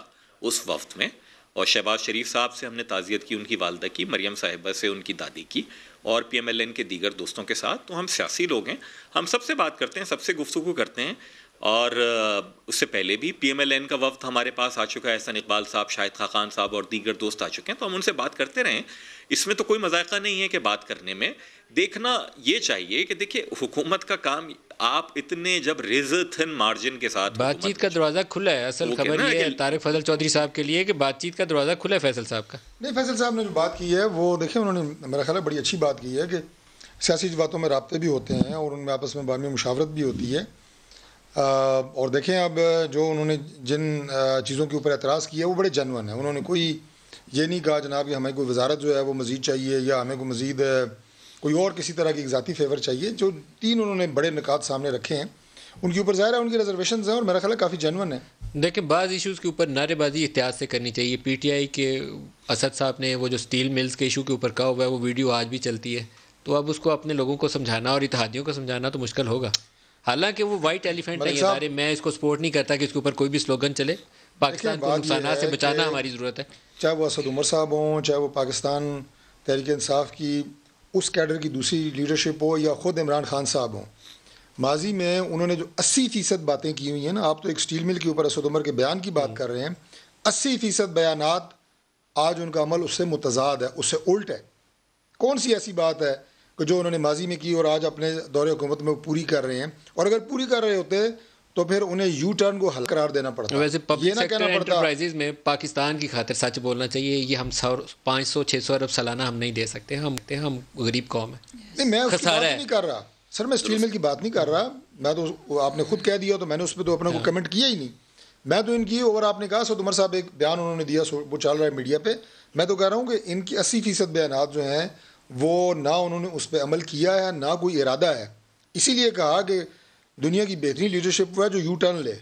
उस वक्त में और शहबाज शरीफ साहब से हमने ताज़ियत की उनकी वालदा की मरियम साहिबा से उनकी दादी की और पी एम एल एन के दीगर दोस्तों के साथ तो हम सियासी लोग हैं हम सबसे बात करते हैं सबसे गुफ्तु करते हैं और उससे पहले भी पी एम एल एन का वक्त हमारे पास आ चुका है एहसन इकबाल साहब शाहिद खान साहब और दीगर दोस्त आ चुके हैं तो हम उनसे बात करते रहें इसमें तो कोई मजायका नहीं है कि बात करने में देखना ये चाहिए कि देखिए हुकूमत का काम आप इतने जब रेजर थिन मार्जिन के साथ बातचीत का दरवाज़ा खुला है असल खबर ये है तारिक फजल चौधरी साहब के लिए कि बातचीत का दरवाज़ा खुला है फैसल साहब का नहीं फैसल साहब ने जो बात की है वो देखिए उन्होंने मेरा ख्याल बड़ी अच्छी बात की है कि सियासी बातों में रबते भी होते हैं और उनमें आपस में बामी मुशावरत भी होती है और देखें अब जो उन्होंने जिन चीज़ों के ऊपर एतराज़ किया वो बड़े जनवन है उन्होंने कोई ये नहीं कहा जनाब हमें कोई वजारत जो है वो मज़ीद चाहिए या हमें कोई मज़ीद कोई और किसी तरह की ज़ाती फेवर चाहिए जो तीन उन्होंने बड़े निकात सामने रखे हैं उनके ऊपर ज़ाहिर है उनकी रिजर्वेशन हैं और मेरा ख्याल काफ़ी जनवन है देखें बाज़ इशूज़ के ऊपर नारेबाजी एहतियात से करनी चाहिए पी टी आई के असद साहब ने वो जो स्टील मिल्स के इशू के ऊपर कहा हुआ है वो वीडियो आज भी चलती है तो अब उसको अपने लोगों को समझाना और इतिहादियों को समझाना तो मुश्किल होगा हालांकि वो वाइट एलिफेंट है ये मैं इसको सपोर्ट नहीं करता कि इसके ऊपर कोई भी स्लोगन चले पाकिस्तान को नुकसान से बचाना हमारी ज़रूरत है चाहे वो असद उमर साहब हों चाहे वो पाकिस्तान तहरीक इंसाफ की उस कैडर की दूसरी लीडरशिप हो या ख़ुद इमरान खान साहब हों माजी में उन्होंने जो अस्सी फ़ीसद बातें की हुई हैं ना आप तो एक स्टील मिल के ऊपर असद उमर के बयान की बात हम्म। कर रहे हैं अस्सी फ़ीसद बयान आज उनका अमल उससे मुतजाद है उससे उल्ट है कौन सी ऐसी बात है जो उन्होंने माजी में की और आज अपने दौरे हुकूमत में पूरी कर रहे हैं और अगर पूरी कर रहे होते तो फिर उन्हें यू टर्न को हल करार देना पड़ता वैसे ये ना कहना पड़ता में पाकिस्तान की खातिर सच बोलना चाहिए ये हम सौ पाँच सौ छः सौ अरब सालाना हम नहीं दे सकते हम हम गरीब कौम है नहीं मैं उसकी बात नहीं कर रहा सर मैं स्टील मिल की बात नहीं कर रहा मैं तो आपने खुद कह दिया तो मैंने उस पर तो अपना को कमेंट हाँ। किया ही नहीं मैं तो इनकी और आपने कहा सदुमर साहब एक बयान उन्होंने दिया वो चल रहा है मीडिया पर मैं तो कह रहा हूँ कि इनकी अस्सी फ़ीसद बयान जो हैं वो ना उन्होंने उस पर अमल किया है ना कोई इरादा है इसीलिए कहा कि दुनिया की बेहतरीन लीडरशिप है जो यू टर्न ले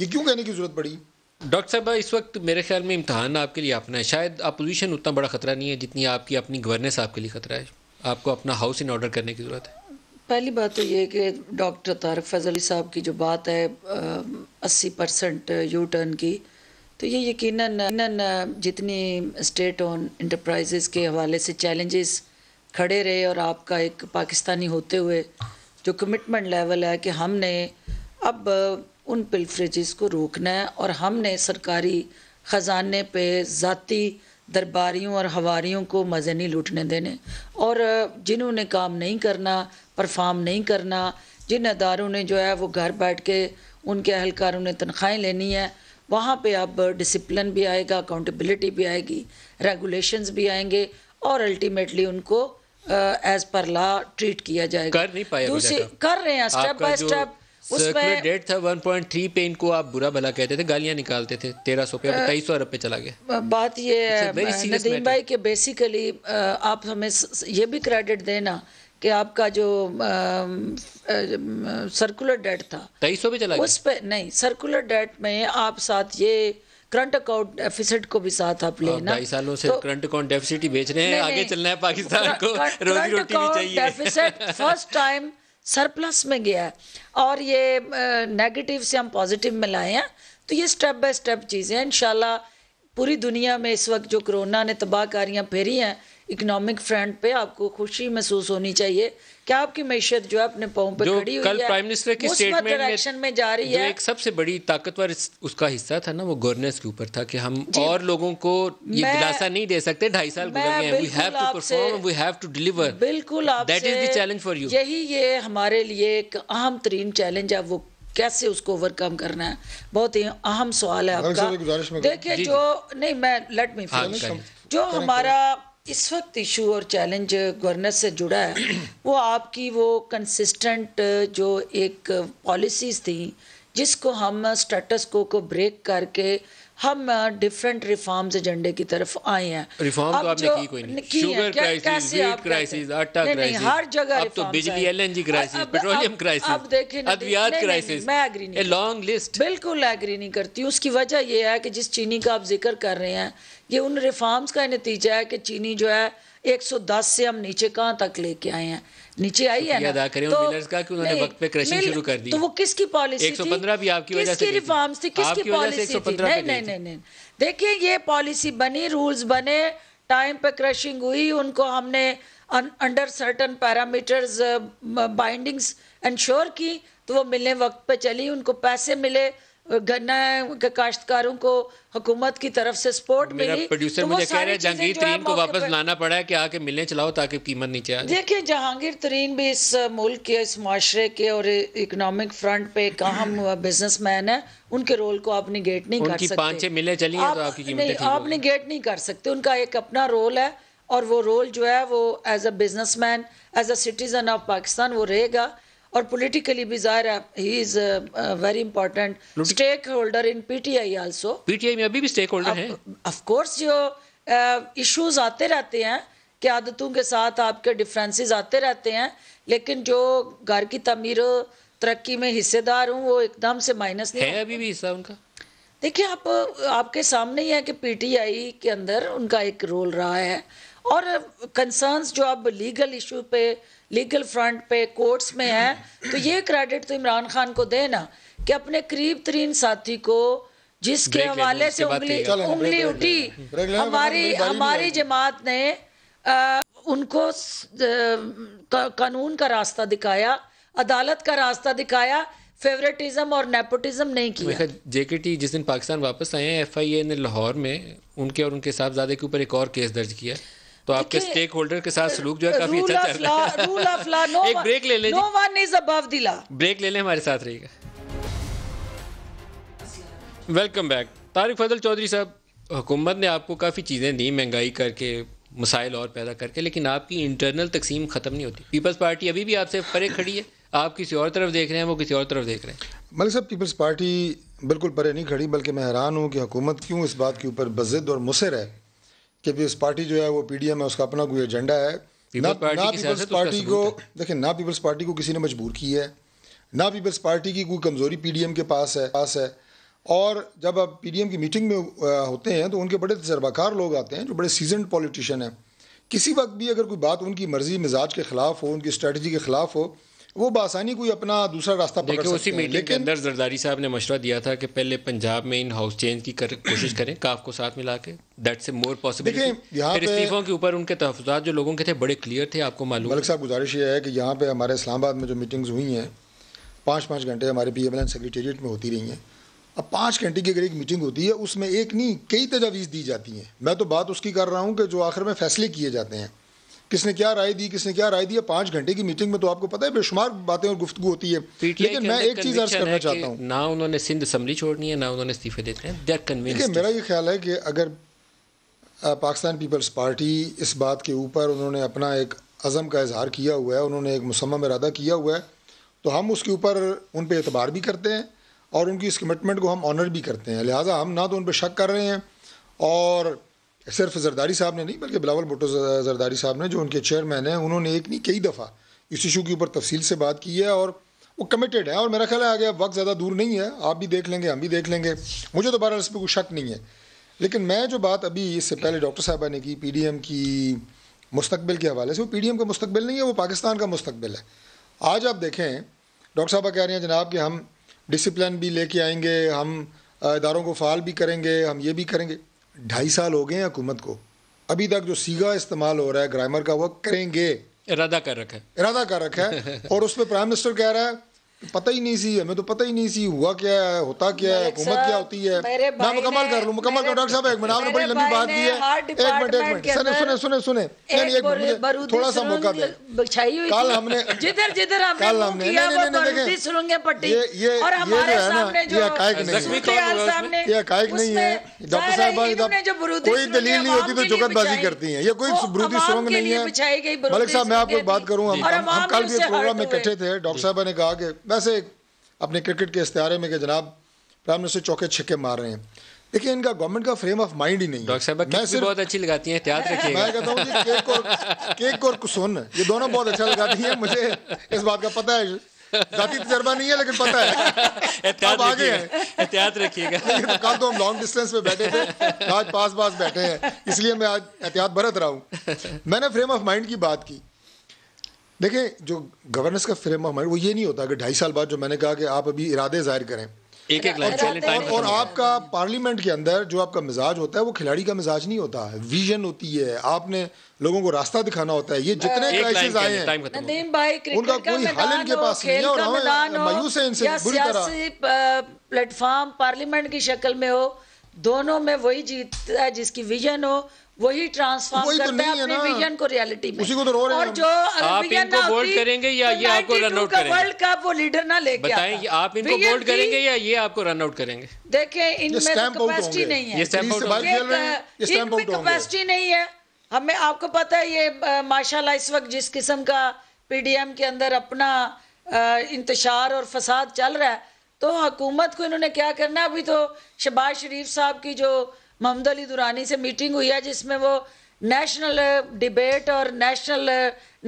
ये क्यों कहने की ज़रूरत पड़ी डॉक्टर साहब इस वक्त मेरे ख्याल में इम्तहान आपके लिए अपना है शायद अपोजिशन उतना बड़ा ख़तरा नहीं है जितनी आपकी अपनी गवर्नेंस आपके लिए ख़तरा है आपको अपना हाउस इन ऑर्डर करने की ज़रूरत है पहली बात तो ये कि डॉक्टर तारक फजल साहब की जो बात है अस्सी परसेंट यू टर्न की तो ये यकीनन जितनी स्टेट ऑन इंटरप्राइजेज़ के हवाले से चैलेंजेस खड़े रहे और आपका एक पाकिस्तानी होते हुए जो कमिटमेंट लेवल है कि हमने अब उन पिलफ्रेजेस को रोकना है और हमने सरकारी ख़जाने पे ज़ाती दरबारियों और हवारीयों को मज़े नहीं लूटने देने और जिन्होंने काम नहीं करना परफॉर्म नहीं करना जिन अदारों ने जो है वो घर बैठ के उनके अहलकारों ने तनख्वाहें लेनी है वहाँ पे अब डिसिप्लिन भी आएगा अकाउंटेबिलिटी भी आएगी रेगुलेशंस भी आएंगे और अल्टीमेटली उनको एज पर लॉ ट्रीट किया जाएगा कर नहीं पाया दूसरे कर रहे हैं स्टेप बाय स्टेप उसमें डेट था 1.3 पे इनको आप बुरा भला कहते थे गालियां निकालते थे तेरह सौ पे तेईस सौ रुपए चला गया बात ये है नदीम भाई के बेसिकली आप हमें ये भी क्रेडिट देना कि आपका जो सर्कुलर डेट था तेईस सौ पे चला गया उस पर नहीं सर्कुलर डेट में आप साथ ये करंट अकाउंट डेफिसिट को भी साथ आप हाँ, लेना ढाई सालों से तो, करंट अकाउंट डेफिसिट ही बेच रहे हैं आगे चलना है पाकिस्तान को रोजी रोटी भी चाहिए डेफिसिट फर्स्ट टाइम सरप्लस में गया है और ये नेगेटिव से हम पॉजिटिव में लाए हैं तो ये स्टेप बाय स्टेप चीज़ें हैं इन पूरी दुनिया में इस वक्त जो कोरोना ने तबाहकारियाँ फेरी हैं इकोनॉमिक फ्रंट पे आपको खुशी महसूस होनी चाहिए क्या आपकी मीशत जो है अपने पाँव पर खड़ी हुई कल है प्राइम मिनिस्टर की स्टेटमेंट में, में जा रही है एक सबसे बड़ी ताकतवर उसका हिस्सा था ना वो गवर्नेंस के ऊपर था कि हम और लोगों को ये दिलासा नहीं दे सकते ढाई साल गुजर गए we have to perform we have to deliver बिल्कुल that is the challenge for you यही ये हमारे लिए एक अहम तरीन चैलेंज है वो कैसे उसको ओवरकम करना है बहुत ही अहम सवाल है आपका देखिए जो नहीं मैं लेट मी फिनिश जो हमारा इस वक्त इशू और चैलेंज गवर्नर से जुड़ा है [CLEARS THROAT] वो आपकी वो कंसिस्टेंट जो एक पॉलिसीज़ थी जिसको हम स्टेटस को को ब्रेक करके हम डिफरेंट रिफॉर्म्स एजेंडे की तरफ आए हैं रिफॉर्म तो आपने की कोई नहीं शुगर क्राइसिस वीट क्राइसिस आटा क्राइसिस हर जगह अब तो बिजली एलएनजी क्राइसिस पेट्रोलियम क्राइसिस अब देखें अद्वियात क्राइसिस मैं एग्री नहीं ए लॉन्ग लिस्ट बिल्कुल एग्री नहीं करती उसकी वजह यह है कि जिस चीनी का आप जिक्र कर रहे हैं ये उन रिफॉर्म्स का नतीजा है कि चीनी जो है 110 से हम नीचे कहाँ तक लेके आए हैं नीचे आई है ना करें तो, का कि उन्होंने वक्त पे क्रशिंग शुरू कर दी तो वो किसकी पॉलिसी 115 भी आपकी वजह से रिफॉर्म्स थी किसकी पॉलिसी थी नहीं नहीं नहीं नहीं देखिए ये पॉलिसी बनी रूल्स बने टाइम पे क्रशिंग हुई उनको हमने under certain parameters bindings ensure की तो वो मिलने वक्त पे चली उनको पैसे मिले गन्ना काश्तकारों को हुकूमत की तरफ से सपोर्ट मिली प्रोड्यूसर तो मुझे कह रहे जहांगीर तरीन को वापस लाना पड़ा है कि आके मिलने चलाओ ताकि कीमत नीचे आए देखिए जहांगीर तरीन भी इस मुल्क के इस माशरे के और इकोनॉमिक फ्रंट पे एक अहम बिजनेस [CLEARS THROAT] मैन है उनके रोल को आप निगेट नहीं कर सकते पाँच छः मिले चली तो आपकी कीमत आप निगेट नहीं कर सकते उनका एक अपना रोल है और वो रोल जो है वो as a businessman as a citizen of Pakistan वो रहेगा और पॉलिटिकली भी जाहिर है he is very important stakeholder in PTI also PTI में अभी भी स्टेक होल्डर है ऑफ कोर्स जो इश्यूज uh, आते रहते हैं कि आदतों के साथ आपके डिफरेंसेस आते रहते हैं लेकिन जो घर की तमीर तरक्की में हिस्सेदार हूँ वो एकदम से माइनस नहीं है अभी भी हिस्सा उनका देखिए आप आपके सामने ही है कि पीटीआई के अंदर उनका एक रोल रहा है और कंसर्न्स जो अब लीगल इशू पे लीगल फ्रंट पे कोर्ट्स में है तो ये क्रेडिट तो इमरान खान को देना कि अपने करीब तरीन साथी को जिसके हवाले से उंगली उंगली उठी हमारी हमारी जमात ने आ, उनको कानून का रास्ता दिखाया अदालत का रास्ता दिखाया फेवरेटिज्म और नेपोटिज्म नहीं किया जेकेटी जिस दिन पाकिस्तान वापस आए हैं एफआईए ने लाहौर में उनके और उनके साहबजादे के ऊपर एक और केस दर्ज किया तो आपके स्टेक होल्डर के साथ सलूक जो है काफी अच्छा चल रहा है रूल ऑफ लॉ नो एक ब्रेक ले लें no one is above the law break ले लें हमारे साथ रहिएगा वेलकम बैक तारिक फजल चौधरी साहब हुकूमत ने आपको काफ़ी चीज़ें दी महंगाई करके मसाइल और पैदा करके लेकिन आपकी इंटरनल तकसीम ख़त्म नहीं होती पीपल्स पार्टी अभी भी आपसे परे खड़ी है आप किसी और तरफ देख रहे हैं वो किसी और तरफ देख रहे हैं मलिक साहब पीपल्स पार्टी बिल्कुल परे नहीं खड़ी बल्कि मैं हैरान हूँ कि हुकूमत क्यों इस बात के ऊपर बजिद और मुसर है कि पीपल्स पार्टी जो है वो पीडीएम है उसका अपना कोई एजेंडा है ना पीपल्स पार्टी को देखिए ना पीपल्स पार्टी को किसी ने मजबूर किया है ना पीपल्स पार्टी की कोई कमज़ोरी पीडीएम के पास है पास है और जब आप पीडीएम की मीटिंग में होते हैं तो उनके बड़े तजर्बाकार लोग आते हैं जो बड़े सीजनड पॉलिटिशियन हैं किसी वक्त भी अगर कोई बात उनकी मर्ज़ी मिजाज के ख़िलाफ़ हो उनकी स्ट्रेटजी के ख़िलाफ़ हो वो बासानी कोई अपना दूसरा रास्ता पकड़ सकते उसी मीटिंग के अंदर जरदारी साहब ने मशवरा दिया था कि पहले पंजाब में इन हाउस चेंज की कर, कोशिश करें काफ को साथ मिला के दैट से मोर पॉसिबल पे इस्तीफों के ऊपर उनके तहफात जो लोगों के थे बड़े क्लियर थे आपको मालूम मलिक साहब गुजारिश ये है कि यहाँ पर हमारे इस्लामाबाद में जो मीटिंग्स हुई हैं पाँच पाँच घंटे हमारे पी एम एल सेक्रेटेरिएट में होती रही हैं अब पाँच घंटे की अगर एक मीटिंग होती है उसमें एक नहीं कई तजावीज़ दी जाती हैं मैं तो बात उसकी कर रहा हूँ कि जो आखिर में फ़ैसले किए जाते हैं किसने क्या राय दी किसने क्या राय दी पांच घंटे की मीटिंग में तो आपको पता है बेशुमार बातें और गुफ्तु होती है लेकिन मैं एक चीज अर्ज करना चाहता हूँ ना उन्होंने सिंध असम्बली छोड़नी है ना उन्होंने इस्तीफे देते हैं देखिए मेरा ये ख्याल है कि अगर पाकिस्तान पीपल्स पार्टी इस बात के ऊपर उन्होंने अपना एक अज़म का इजहार किया हुआ है उन्होंने एक मुसम इरादा किया हुआ है तो हम उसके ऊपर उन पर एतबार भी करते हैं और उनकी इस कमिटमेंट को हम ऑनर भी करते हैं लिहाजा हम ना तो उन पर शक कर रहे हैं और सिर्फ जरदारी साहब ने नहीं बल्कि बिलावल भुटो जरदारी साहब ने जो उनके चेयरमैन हैं उन्होंने एक नहीं कई दफ़ा इस इशू के ऊपर तफसील से बात की है और वो कमिटेड है और मेरा ख्याल है आगे अब वक्त ज़्यादा दूर नहीं है आप भी देख लेंगे हम भी देख लेंगे मुझे तो बहरहाल इस पर कोई शक नहीं है लेकिन मैं जो बात अभी इससे पहले डॉक्टर साहबा ने की पी की मुस्तबिल के हवाले से वो पी का मुस्तबिल नहीं है वो पाकिस्तान का मुस्तबिल है आज आप देखें डॉक्टर साहबा कह रहे हैं जनाब कि हम डिसिप्लिन भी लेके आएंगे हम इदारों को फ़ाल भी करेंगे हम ये भी करेंगे ढाई साल हो गए हैं हुकूमत को अभी तक जो सीगा इस्तेमाल हो रहा है ग्रामर का वो करेंगे इरादा कर रखा है इरादा कर रखा है [LAUGHS] और उसमें प्राइम मिनिस्टर कह रहा है पता ही नहीं सी हमें तो पता ही नहीं सी हुआ क्या है होता क्या है हुकूमत क्या होती है मैं मुकम्मल कर लूँ मुकम्मल कर डॉक्टर साहब एक मिनट आपने बड़ी लंबी बात की है एक मिनट एक मिनट सुने सुने सुने सुने नहीं एक मिनट थोड़ा सा मौका दे कल हमने जिधर जिधर हमने कल हमने ये और हमारे सामने जो तो ये हकायक नहीं है डॉक्टर साहब कोई दलील नहीं होती तो जुगतबाजी करती है ये कोई बरूदी सुरंग नहीं है मलिक साहब मैं आपको बात करूँ हम कल भी प्रोग्राम में इकट्ठे थे डॉक्टर साहब ने कहा कि वैसे अपने क्रिकेट के इस्तारे में कि जनाब प्राइम मिनिस्टर चौके छक्के मार रहे हैं देखिए इनका गवर्नमेंट का फ्रेम ऑफ माइंड ही नहीं है मैं सिर्फ बहुत अच्छी लगाती हैं रखिए मैं कहता हूँ केक और केक और कुसुन ये दोनों बहुत अच्छा लगाती हैं मुझे इस बात का पता है जाती तजर्बा नहीं है लेकिन पता है अब आगे हैं एहतियात रखिएगा [LAUGHS] तो कल तो हम लॉन्ग डिस्टेंस पे बैठे थे आज पास पास बैठे हैं इसलिए मैं आज एहतियात बरत रहा हूँ मैंने फ्रेम ऑफ माइंड की बात की देखें जो गवर्नेंस का फ्रेम हमारे वो ये नहीं होता कि ढाई साल बाद जो मैंने कहा कि आप अभी इरादे जाहिर करें एक एक और, और आपका पार्लियामेंट के अंदर जो आपका मिजाज होता है वो खिलाड़ी का मिजाज नहीं होता है विजन होती है आपने लोगों को रास्ता दिखाना होता है ये जितने क्राइसिस आए हैं उनका कोई हल इनके पास नहीं है और मायूस है इनसे बुरी तरह प्लेटफॉर्म पार्लियामेंट की शक्ल में हो दोनों में वही जीतता है जिसकी विजन हो वही ट्रांसफॉर्म वही तो करता है अपने विजन को रियलिटी में उसी को तो रो रहे और जो तो आप इनको बोल्ड करेंगे या ये आपको रन आउट करेंगे वर्ल्ड कप वो लीडर ना लेके बताएं आप इनको बोल्ड करेंगे या ये आपको रन आउट करेंगे देखिए इनमें कैपेसिटी तो नहीं है ये ये रहे हैं इनमें कैपेसिटी नहीं है हमें आपको पता है ये माशाल्लाह इस वक्त जिस किस्म का पीडीएम के अंदर अपना इंतशार और फसाद चल रहा है तो हकूमत को इन्होंने क्या करना अभी तो शहबाज शरीफ साहब की जो मोहम्मद अली दुरानी से मीटिंग हुई है जिसमें वो नेशनल डिबेट और नेशनल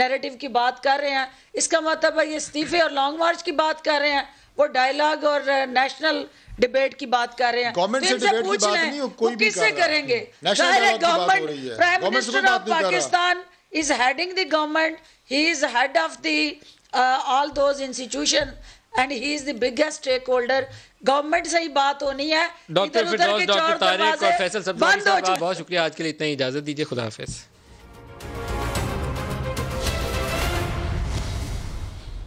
नैरेटिव की बात कर रहे हैं इसका मतलब है ये इस्तीफे और लॉन्ग मार्च की बात कर रहे हैं वो डायलॉग और नेशनल डिबेट की बात कर रहे हैं गवर्नमेंट से, से पूछ कोई भी किससे करेंगे government prime minister of Pakistan is heading the government he is head of the all those institution and he is the biggest stakeholder government से ही बात होनी है डॉक्टर डॉक्टर तारिक और फैसल बहुत शुक्रिया आज के लिए इतना इजाजत दीजिए खुदाफिज़